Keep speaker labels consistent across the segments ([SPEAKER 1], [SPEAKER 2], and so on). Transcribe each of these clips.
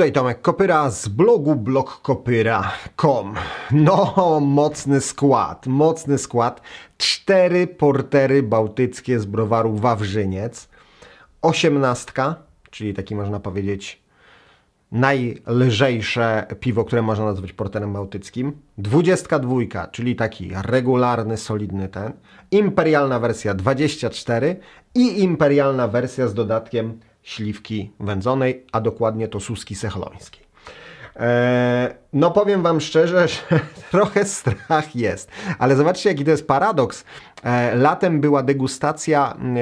[SPEAKER 1] tutaj Tomek Kopyra z blogu blogkopyra.com. No, mocny skład, mocny skład. Cztery portery bałtyckie z browaru Wawrzyniec. Osiemnastka, czyli taki można powiedzieć najlżejsze piwo, które można nazwać porterem bałtyckim. Dwudziestka dwójka, czyli taki regularny, solidny ten. Imperialna wersja 24 i imperialna wersja z dodatkiem śliwki wędzonej, a dokładnie to suski sechlońskiej. Eee, no powiem Wam szczerze, że trochę strach jest, ale zobaczcie jaki to jest paradoks. Eee, latem była degustacja eee,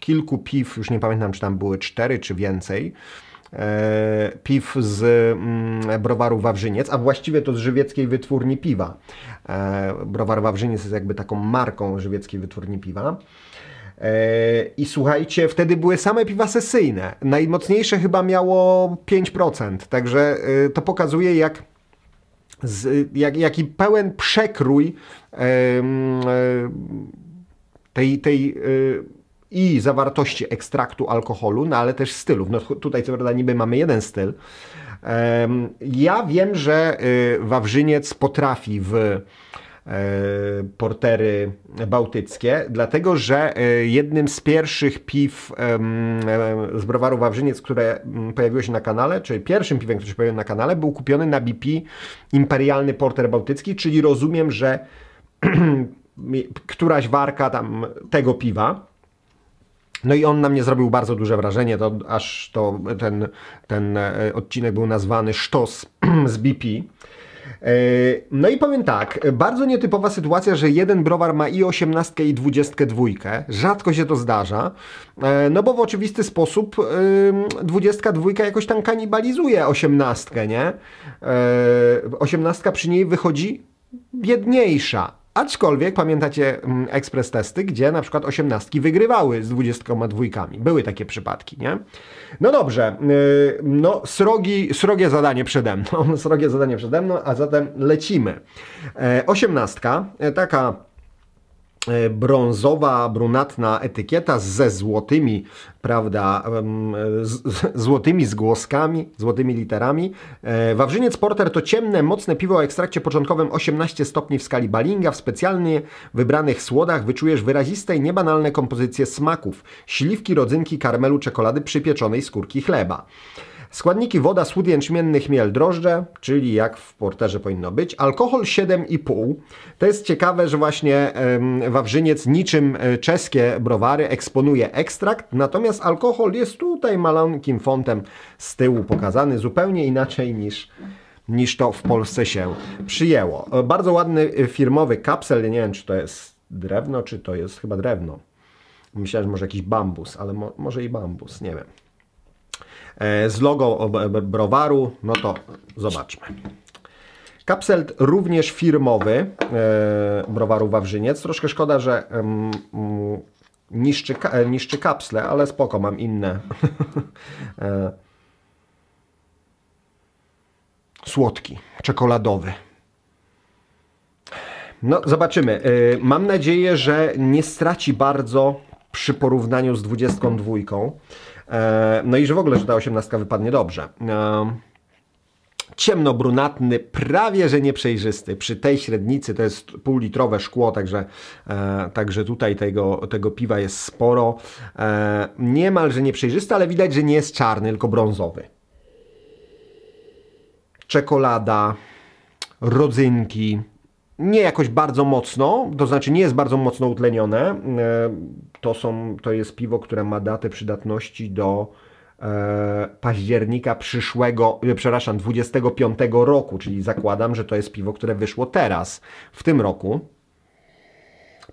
[SPEAKER 1] kilku piw, już nie pamiętam czy tam były cztery czy więcej, piw z mm, browaru Wawrzyniec, a właściwie to z żywieckiej wytwórni piwa. Browar Wawrzyniec jest jakby taką marką żywieckiej wytwórni piwa. E, I słuchajcie, wtedy były same piwa sesyjne. Najmocniejsze chyba miało 5%, także e, to pokazuje jak z, jak, jaki pełen przekrój e, tej, tej i zawartości ekstraktu alkoholu, no ale też stylów. No tutaj co prawda niby mamy jeden styl. Ja wiem, że Wawrzyniec potrafi w E, portery bałtyckie, dlatego że e, jednym z pierwszych piw e, z browaru Wawrzyniec, które mm, pojawiło się na kanale, czyli pierwszym piwem, który się pojawił na kanale, był kupiony na BP imperialny porter bałtycki, czyli rozumiem, że któraś warka tam tego piwa, no i on na mnie zrobił bardzo duże wrażenie, to aż to ten, ten odcinek był nazwany Sztos z BP. E, no i powiem tak, bardzo nietypowa sytuacja, że jeden browar ma i 18 i 22. Rzadko się to zdarza, e, no bo w oczywisty sposób 22 jakoś tam kanibalizuje 18, nie? 18 e, przy niej wychodzi biedniejsza. Aczkolwiek pamiętacie mm, ekspres testy, gdzie na przykład osiemnastki wygrywały z dwudziestkoma dwójkami. Były takie przypadki, nie? No dobrze, yy, no srogi, srogie zadanie przede mną, srogie zadanie przede mną, a zatem lecimy. E, osiemnastka, e, taka E, brązowa, brunatna etykieta ze złotymi, prawda, e, z, złotymi zgłoskami, złotymi literami. E, Wawrzyniec Porter to ciemne, mocne piwo o ekstrakcie początkowym 18 stopni w skali Balinga. W specjalnie wybranych słodach wyczujesz wyraziste i niebanalne kompozycje smaków. Śliwki, rodzynki, karmelu, czekolady, przypieczonej skórki chleba. Składniki woda, słód jęczmienny, chmiel, drożdże, czyli jak w porterze powinno być. Alkohol 7,5. To jest ciekawe, że właśnie Wawrzyniec niczym e, czeskie browary eksponuje ekstrakt, natomiast alkohol jest tutaj malonkim fontem z tyłu pokazany, zupełnie inaczej niż niż to w Polsce się przyjęło. E, bardzo ładny e, firmowy kapsel, nie wiem czy to jest drewno, czy to jest chyba drewno. Myślałem, że może jakiś bambus, ale mo może i bambus, nie wiem. E, z logo browaru, no to zobaczmy. Kapsel również firmowy e, browaru Wawrzyniec. Troszkę szkoda, że mm, niszczy, e, niszczy kapsle, ale spoko, mam inne. Słodki, czekoladowy. No, zobaczymy. Mam nadzieję, że nie straci bardzo przy porównaniu z 22. E, no i że w ogóle, że ta osiemnastka wypadnie dobrze. E, ciemnobrunatny, prawie że nieprzejrzysty. Przy tej średnicy to jest półlitrowe szkło, także, e, także tutaj tego, tego piwa jest sporo. E, niemalże nieprzejrzysty, ale widać, że nie jest czarny, tylko brązowy. Czekolada, rodzynki, nie jakoś bardzo mocno, to znaczy nie jest bardzo mocno utlenione. E, to, są, to jest piwo, które ma datę przydatności do e, października przyszłego, e, przepraszam, 25 roku, czyli zakładam, że to jest piwo, które wyszło teraz, w tym roku.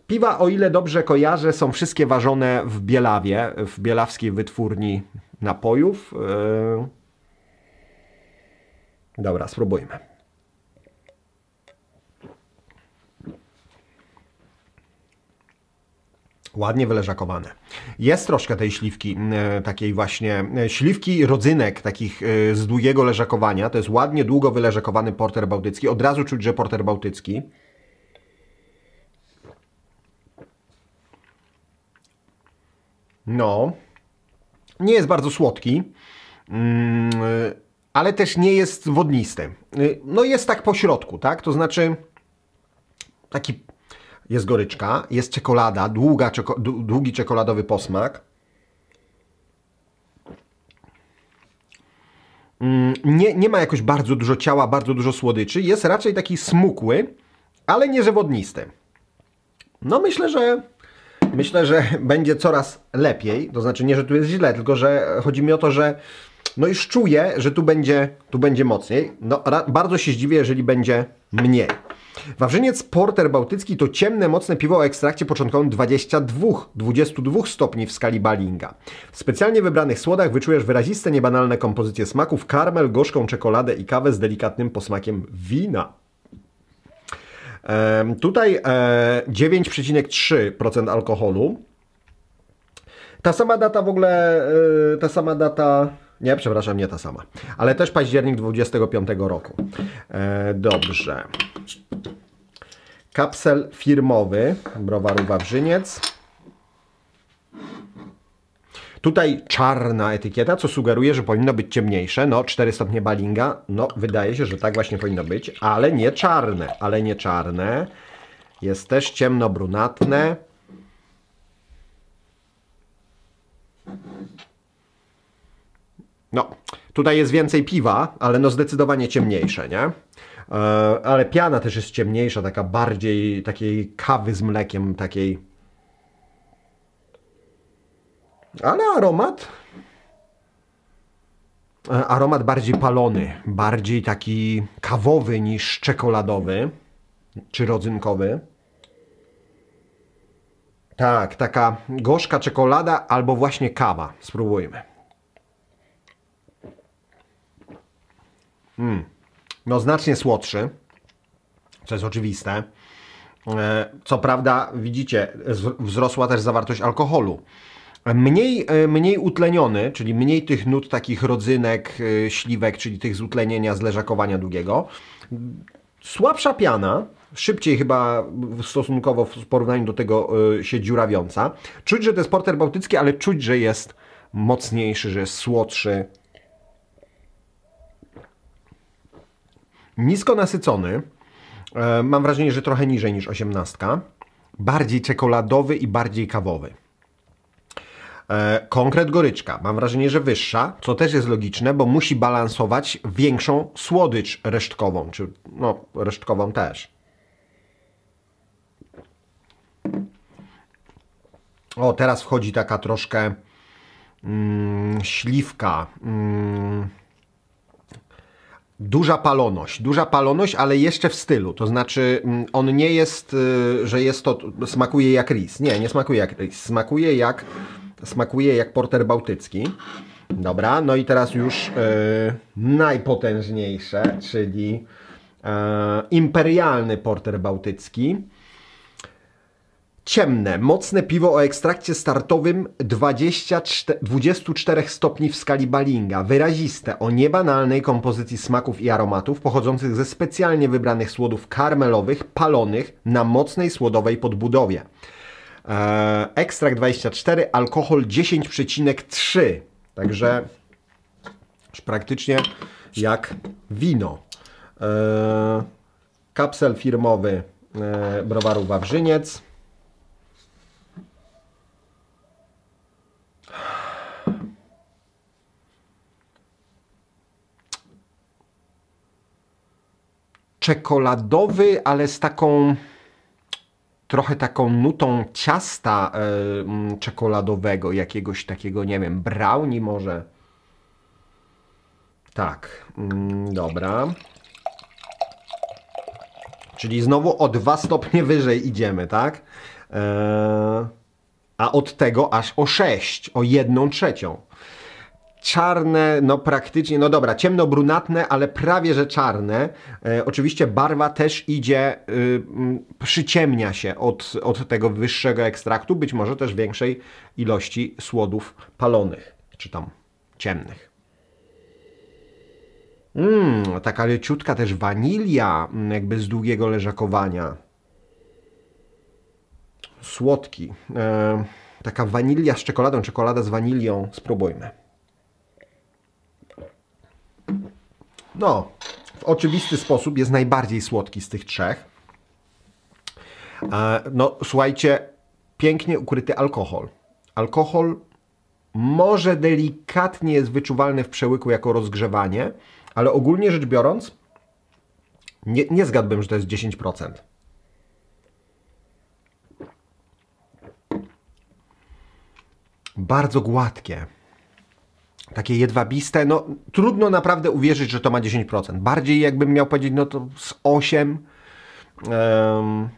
[SPEAKER 1] Piwa, o ile dobrze kojarzę, są wszystkie ważone w Bielawie, w bielawskiej wytwórni napojów. Dobra, spróbujmy. ładnie wyleżakowane. Jest troszkę tej śliwki, mm, e, takiej właśnie e, śliwki rodzynek takich e, z długiego leżakowania. To jest ładnie długo wyleżakowany porter bałtycki. Od razu czuć, że porter bałtycki. No. Nie jest bardzo słodki. Mm, ale też nie jest wodnisty. No jest tak po środku, tak? To znaczy taki jest goryczka, jest czekolada, długa, czeko, długi czekoladowy posmak. Mm, nie, nie ma jakoś bardzo dużo ciała, bardzo dużo słodyczy. Jest raczej taki smukły, ale niezawodnisty. No myślę, że myślę, że będzie coraz lepiej. To znaczy nie, że tu jest źle, tylko że chodzi mi o to, że no już czuję, że tu będzie, tu będzie mocniej. No, bardzo się zdziwię, jeżeli będzie mniej. Wawrzyniec Porter Bałtycki to ciemne, mocne piwo o ekstrakcie początkowym 22, 22 stopni w skali Balinga. W specjalnie wybranych słodach wyczujesz wyraziste, niebanalne kompozycje smaków, karmel, gorzką czekoladę i kawę z delikatnym posmakiem wina. E, tutaj e, 9,3% alkoholu. Ta sama data w ogóle, e, ta sama data nie, przepraszam, nie ta sama. Ale też październik 25 roku. E, dobrze. Kapsel firmowy browaru Wawrzyniec. Tutaj czarna etykieta, co sugeruje, że powinno być ciemniejsze. No, 4 stopnie balinga. No, wydaje się, że tak właśnie powinno być, ale nie czarne, ale nie czarne. Jest też ciemno-brunatne. No, tutaj jest więcej piwa, ale no zdecydowanie ciemniejsze, nie? E, ale piana też jest ciemniejsza, taka bardziej takiej kawy z mlekiem, takiej. Ale aromat. E, aromat bardziej palony, bardziej taki kawowy niż czekoladowy czy rodzynkowy. Tak, taka gorzka czekolada albo właśnie kawa. Spróbujmy. Mm. No znacznie słodszy, co jest oczywiste. E, co prawda, widzicie, wzrosła też zawartość alkoholu. Mniej, e, mniej utleniony, czyli mniej tych nut takich rodzynek, e, śliwek, czyli tych z utlenienia, z leżakowania długiego. Słabsza piana, szybciej chyba stosunkowo w porównaniu do tego się dziurawiąca. Czuć, że to jest porter bałtycki, ale czuć, że jest mocniejszy, że jest słodszy, Nisko nasycony, e, mam wrażenie, że trochę niżej niż 18. Bardziej czekoladowy i bardziej kawowy. E, konkret goryczka, mam wrażenie, że wyższa, co też jest logiczne, bo musi balansować większą słodycz resztkową, czy no, resztkową też. O, teraz wchodzi taka troszkę mm, śliwka. Mm, duża paloność, duża paloność, ale jeszcze w stylu, to znaczy mm, on nie jest, y, że jest to, smakuje jak ris, nie, nie smakuje jak ris, smakuje jak, smakuje jak porter bałtycki. Dobra, no i teraz już yy, najpotężniejsze, czyli yy, imperialny porter bałtycki. Ciemne, mocne piwo o ekstrakcie startowym 24, 24 stopni w skali Balinga, wyraziste, o niebanalnej kompozycji smaków i aromatów pochodzących ze specjalnie wybranych słodów karmelowych, palonych na mocnej słodowej podbudowie. Eee, ekstrakt 24, alkohol 10,3. Także już praktycznie jak wino. Eee, kapsel firmowy e, browaru Wawrzyniec. czekoladowy, ale z taką trochę taką nutą ciasta y, czekoladowego, jakiegoś takiego, nie wiem, brownie może. Tak, mm, dobra. Czyli znowu o dwa stopnie wyżej idziemy, tak? Eee, a od tego aż o 6, o jedną trzecią czarne, no praktycznie, no dobra, ciemno-brunatne, ale prawie że czarne. E, oczywiście barwa też idzie, y, przyciemnia się od, od tego wyższego ekstraktu, być może też większej ilości słodów palonych, czy tam ciemnych. Mmm, taka leciutka też wanilia, mm, jakby z długiego leżakowania. Słodki. E, taka wanilia z czekoladą, czekolada z wanilią. Spróbujmy. no, w oczywisty sposób jest najbardziej słodki z tych trzech. E, no, słuchajcie, pięknie ukryty alkohol. Alkohol może delikatnie jest wyczuwalny w przełyku jako rozgrzewanie, ale ogólnie rzecz biorąc, nie, nie zgadłbym, że to jest 10%. Bardzo gładkie takie jedwabiste, no trudno naprawdę uwierzyć, że to ma 10%. Bardziej jakbym miał powiedzieć, no to z 8. Um,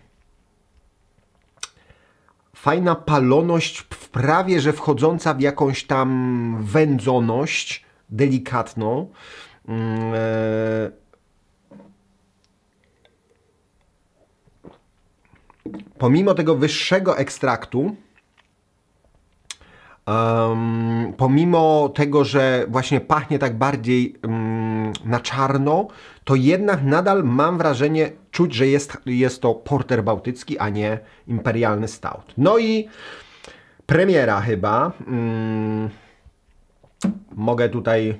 [SPEAKER 1] fajna paloność, prawie że wchodząca w jakąś tam wędzoność delikatną. Um, pomimo tego wyższego ekstraktu, Um, pomimo tego, że właśnie pachnie tak bardziej um, na czarno, to jednak nadal mam wrażenie, czuć, że jest, jest to porter bałtycki, a nie imperialny stout. No i premiera chyba. Um, mogę tutaj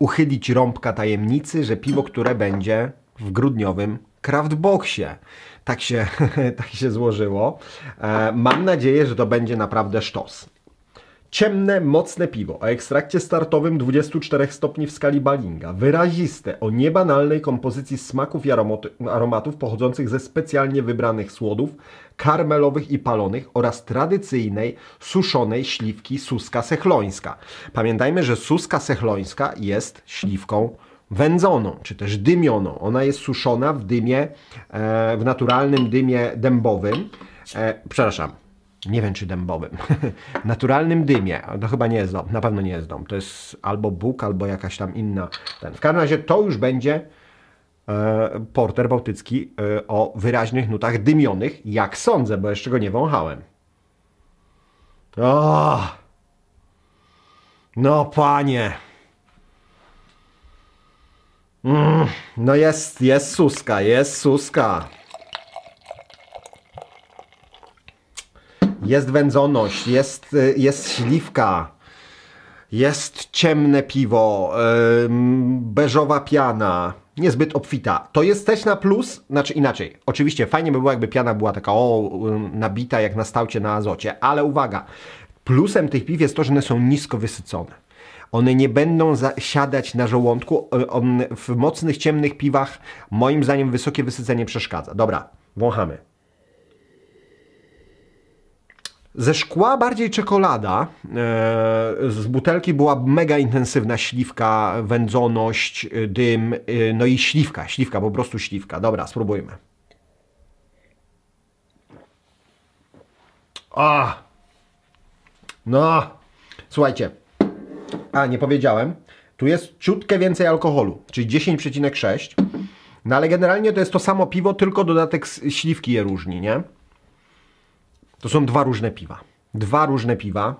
[SPEAKER 1] uchylić rąbka tajemnicy, że piwo, które będzie w grudniowym Craftboxie. Tak się, tak się złożyło. E, mam nadzieję, że to będzie naprawdę sztos. Ciemne, mocne piwo o ekstrakcie startowym 24 stopni w skali Balinga, wyraziste, o niebanalnej kompozycji smaków i aromatów pochodzących ze specjalnie wybranych słodów, karmelowych i palonych oraz tradycyjnej suszonej śliwki suska sechlońska. Pamiętajmy, że suska sechlońska jest śliwką wędzoną, czy też dymioną. Ona jest suszona w dymie, e, w naturalnym dymie dębowym. E, przepraszam, nie wiem czy dębowym, naturalnym dymie. To no chyba nie jest dom, na pewno nie jest dom. To jest albo Bóg, albo jakaś tam inna. Ten. W każdym razie to już będzie e, porter bałtycki e, o wyraźnych nutach dymionych, jak sądzę, bo jeszcze go nie wąchałem. O! No panie! Mm, no jest, jest suska, jest suska. Jest wędzoność, jest, y, jest śliwka, jest ciemne piwo, beżowa piana, niezbyt obfita. To jest też na plus, znaczy inaczej. Oczywiście fajnie by było, jakby piana była taka o, nabita jak na stałcie na azocie, ale uwaga, plusem tych piw jest to, że one są nisko wysycone. One nie będą siadać na żołądku. Y, w mocnych, ciemnych piwach, moim zdaniem, wysokie wysycenie przeszkadza. Dobra, wąchamy. Ze szkła bardziej czekolada, e, z butelki była mega intensywna śliwka, wędzoność, e, dym, e, no i śliwka, śliwka, po prostu śliwka. Dobra, spróbujmy. A! No! Słuchajcie, a nie powiedziałem, tu jest ciutkę więcej alkoholu, czyli 10,6. No ale generalnie to jest to samo piwo, tylko dodatek śliwki je różni, nie? To są dwa różne piwa. Dwa różne piwa.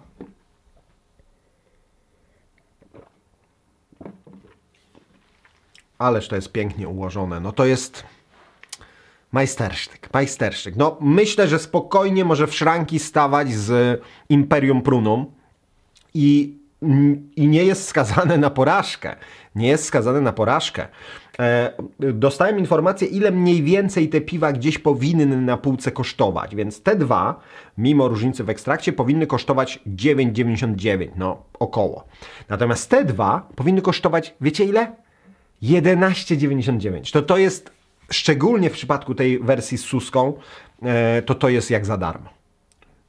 [SPEAKER 1] Ależ to jest pięknie ułożone. No to jest majstersztyk, majstersztyk. No myślę, że spokojnie może w szranki stawać z Imperium Prunum i i nie jest skazane na porażkę. Nie jest skazane na porażkę. E, dostałem informację, ile mniej więcej te piwa gdzieś powinny na półce kosztować, więc te dwa, mimo różnicy w ekstrakcie, powinny kosztować 9,99, no około. Natomiast te dwa powinny kosztować, wiecie ile? 11,99. To to jest, szczególnie w przypadku tej wersji z suską, e, to to jest jak za darmo.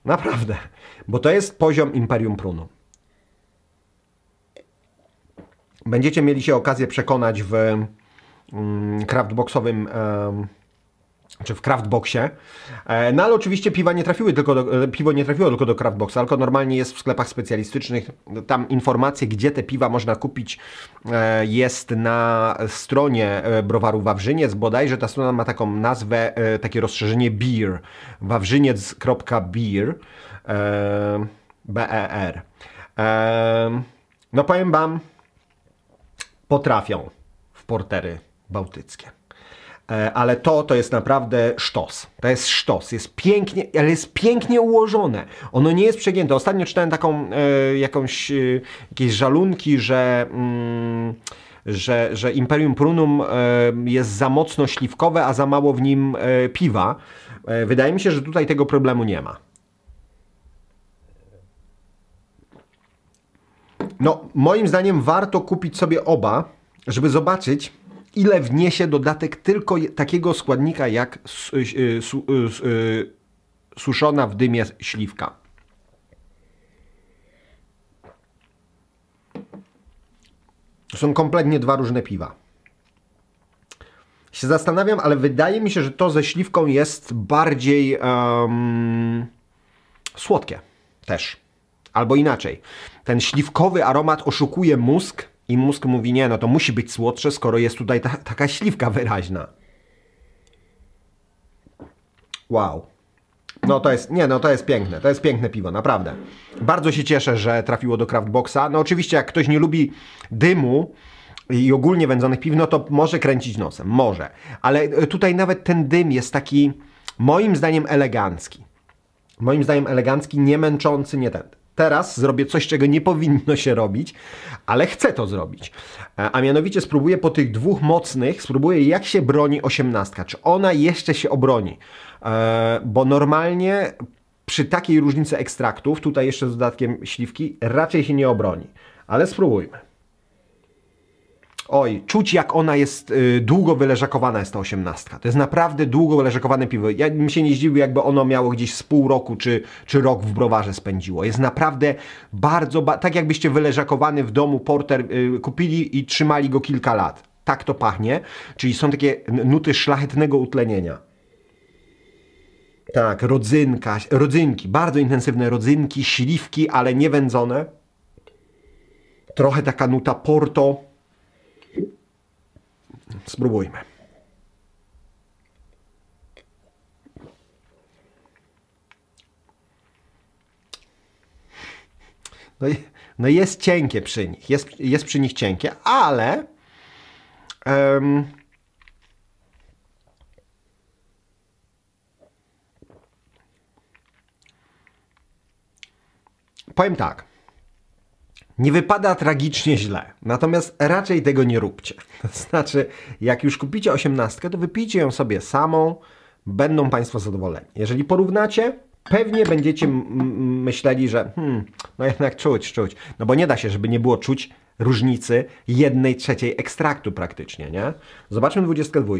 [SPEAKER 1] Naprawdę, bo to jest poziom Imperium Prunum. Będziecie mieli się okazję przekonać w mm, craftboxowym czy w craftboxie. E, no ale oczywiście piwa nie trafiły tylko do, e, piwo nie trafiło tylko do craftboxa, tylko normalnie jest w sklepach specjalistycznych. Tam informacje, gdzie te piwa można kupić e, jest na stronie browaru Wawrzyniec. Bodajże ta strona ma taką nazwę, takie rozszerzenie beer. wawrzyniec.beer B-E-R. No powiem wam, potrafią w portery bałtyckie. E, ale to, to jest naprawdę sztos. To jest sztos. Jest pięknie, ale jest pięknie ułożone. Ono nie jest przegięte. Ostatnio czytałem taką e, jakąś, e, jakieś żalunki, że... Mm, że, że Imperium Prunum jest za mocno śliwkowe, a za mało w nim piwa. Wydaje mi się, że tutaj tego problemu nie ma. No, moim zdaniem warto kupić sobie oba, żeby zobaczyć, ile wniesie dodatek tylko takiego składnika jak y, y, y, suszona w dymie śliwka. To są kompletnie dwa różne piwa. Się zastanawiam, ale wydaje mi się, że to ze śliwką jest bardziej um, słodkie też. Albo inaczej ten śliwkowy aromat oszukuje mózg i mózg mówi, nie, no to musi być słodsze, skoro jest tutaj ta, taka śliwka wyraźna. Wow. No to jest, nie, no to jest piękne, to jest piękne piwo, naprawdę. Bardzo się cieszę, że trafiło do Craftboxa. No oczywiście, jak ktoś nie lubi dymu i ogólnie wędzonych piw, no to może kręcić nosem, może. Ale e, tutaj nawet ten dym jest taki, moim zdaniem, elegancki. Moim zdaniem elegancki, nie męczący, nie ten teraz zrobię coś, czego nie powinno się robić, ale chcę to zrobić. E, a mianowicie spróbuję po tych dwóch mocnych, spróbuję jak się broni osiemnastka, czy ona jeszcze się obroni. E, bo normalnie przy takiej różnicy ekstraktów, tutaj jeszcze z dodatkiem śliwki, raczej się nie obroni. Ale spróbujmy oj, czuć jak ona jest y, długo wyleżakowana jest ta osiemnastka. To jest naprawdę długo wyleżakowane piwo. Ja bym się nie zdziwił, jakby ono miało gdzieś z pół roku czy, czy rok w browarze spędziło. Jest naprawdę bardzo, ba tak jakbyście wyleżakowany w domu porter y, kupili i trzymali go kilka lat. Tak to pachnie, czyli są takie nuty szlachetnego utlenienia. Tak, rodzynka, rodzynki, bardzo intensywne rodzynki, śliwki, ale nie wędzone. Trochę taka nuta porto, Spróbujmy. No, no jest cienkie przy nich, jest, jest przy nich cienkie, ale um, powiem tak nie wypada tragicznie źle. Natomiast raczej tego nie róbcie. To znaczy, jak już kupicie osiemnastkę, to wypijcie ją sobie samą, będą Państwo zadowoleni. Jeżeli porównacie, pewnie będziecie myśleli, że hmm, no jednak czuć, czuć. No bo nie da się, żeby nie było czuć różnicy jednej trzeciej ekstraktu praktycznie, nie? Zobaczmy 22.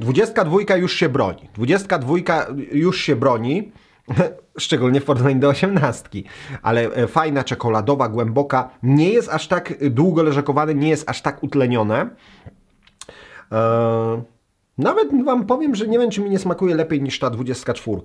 [SPEAKER 1] Dwudziestka dwójka już się broni. Dwudziestka dwójka już się broni. Szczególnie w porównaniu do osiemnastki. Ale e, fajna, czekoladowa, głęboka. Nie jest aż tak długo leżakowane, nie jest aż tak utlenione. Eee, nawet Wam powiem, że nie wiem, czy mi nie smakuje lepiej niż ta 24.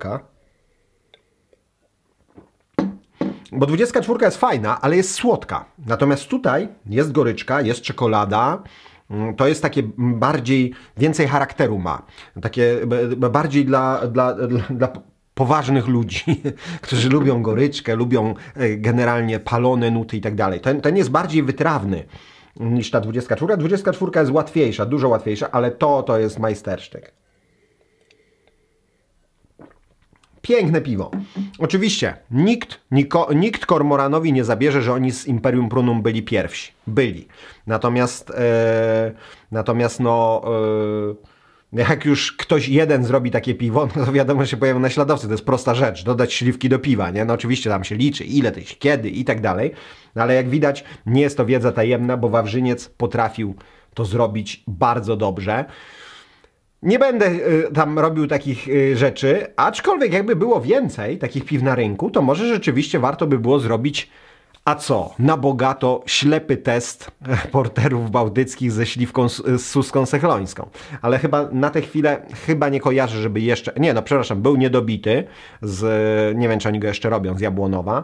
[SPEAKER 1] Bo 24 jest fajna, ale jest słodka. Natomiast tutaj jest goryczka, jest czekolada. Mm, to jest takie bardziej, więcej charakteru ma. Takie bardziej dla, dla, dla, dla poważnych ludzi, którzy lubią goryczkę, lubią e, generalnie palone nuty i tak dalej. Ten, ten jest bardziej wytrawny niż ta 24. 24 jest łatwiejsza, dużo łatwiejsza, ale to, to jest majstersztyk. Piękne piwo. Oczywiście nikt, niko, nikt Kormoranowi nie zabierze, że oni z Imperium Prunum byli pierwsi. Byli. Natomiast, e, natomiast no... E, jak już ktoś jeden zrobi takie piwo, no to wiadomo, że się pojawią naśladowcy. To jest prosta rzecz, dodać śliwki do piwa, nie? No oczywiście tam się liczy, ile kiedy i tak dalej. No ale jak widać, nie jest to wiedza tajemna, bo Wawrzyniec potrafił to zrobić bardzo dobrze. Nie będę y, tam robił takich y, rzeczy, aczkolwiek jakby było więcej takich piw na rynku, to może rzeczywiście warto by było zrobić a co? Na bogato ślepy test porterów bałtyckich ze śliwką z suską sechlońską. Ale chyba na tę chwilę chyba nie kojarzę, żeby jeszcze... Nie, no przepraszam, był niedobity z... Nie wiem, czy oni go jeszcze robią, z Jabłonowa.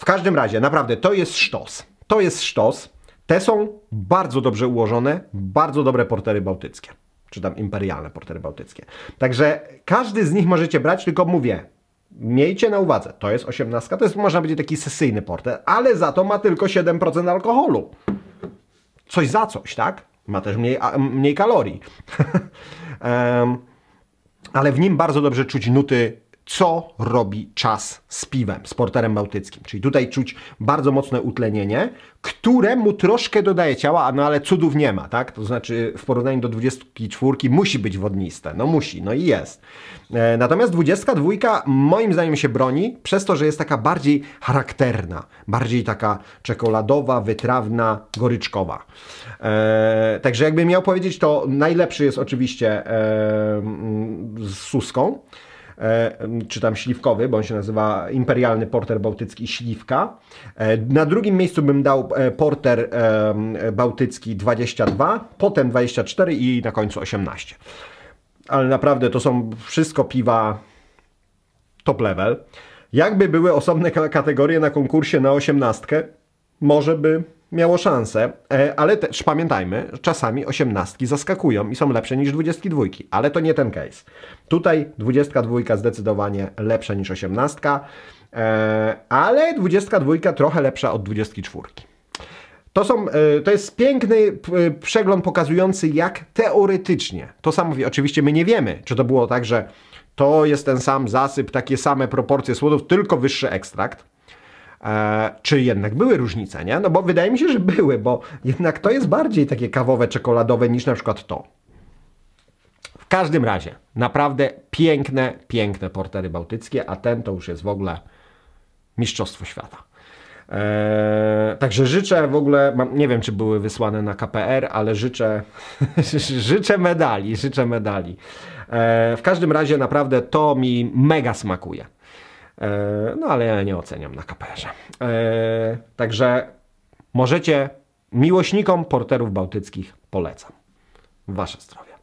[SPEAKER 1] W każdym razie, naprawdę, to jest sztos. To jest sztos. Te są bardzo dobrze ułożone, bardzo dobre portery bałtyckie. Czy tam imperialne portery bałtyckie. Także każdy z nich możecie brać, tylko mówię, Miejcie na uwadze, to jest 18, to jest można będzie taki sesyjny porter, ale za to ma tylko 7% alkoholu. Coś za coś, tak? Ma też mniej, a, mniej kalorii. um, ale w nim bardzo dobrze czuć nuty co robi czas z piwem, z porterem bałtyckim. Czyli tutaj czuć bardzo mocne utlenienie, które mu troszkę dodaje ciała, no ale cudów nie ma, tak? To znaczy w porównaniu do 24 musi być wodniste, no musi, no i jest. E, natomiast 22 moim zdaniem się broni przez to, że jest taka bardziej charakterna, bardziej taka czekoladowa, wytrawna, goryczkowa. E, także jakbym miał powiedzieć, to najlepszy jest oczywiście e, z suską. E, czy tam śliwkowy, bo on się nazywa Imperialny Porter Bałtycki Śliwka. E, na drugim miejscu bym dał e, Porter Bałtycki 22, potem 24 i na końcu 18. Ale naprawdę to są wszystko piwa top level. Jakby były osobne kategorie na konkursie na osiemnastkę, może by miało szansę, e, ale też pamiętajmy, czasami osiemnastki zaskakują i są lepsze niż dwudziestki dwójki, ale to nie ten case. Tutaj dwudziestka dwójka zdecydowanie lepsza niż osiemnastka, e, ale dwudziestka dwójka trochę lepsza od dwudziestki czwórki. To, są, e, to jest piękny przegląd pokazujący, jak teoretycznie, to samo oczywiście my nie wiemy, czy to było tak, że to jest ten sam zasyp, takie same proporcje słodów, tylko wyższy ekstrakt, E, czy jednak były różnice, nie? No bo wydaje mi się, że były, bo jednak to jest bardziej takie kawowe, czekoladowe niż na przykład to. W każdym razie, naprawdę piękne, piękne portery bałtyckie, a ten to już jest w ogóle mistrzostwo świata. E, także życzę w ogóle, mam, nie wiem czy były wysłane na KPR, ale życzę, życzę medali, życzę medali. E, w każdym razie naprawdę to mi mega smakuje. E, no ale ja nie oceniam na KPR-ze. E, także możecie miłośnikom porterów bałtyckich polecam. Wasze zdrowie.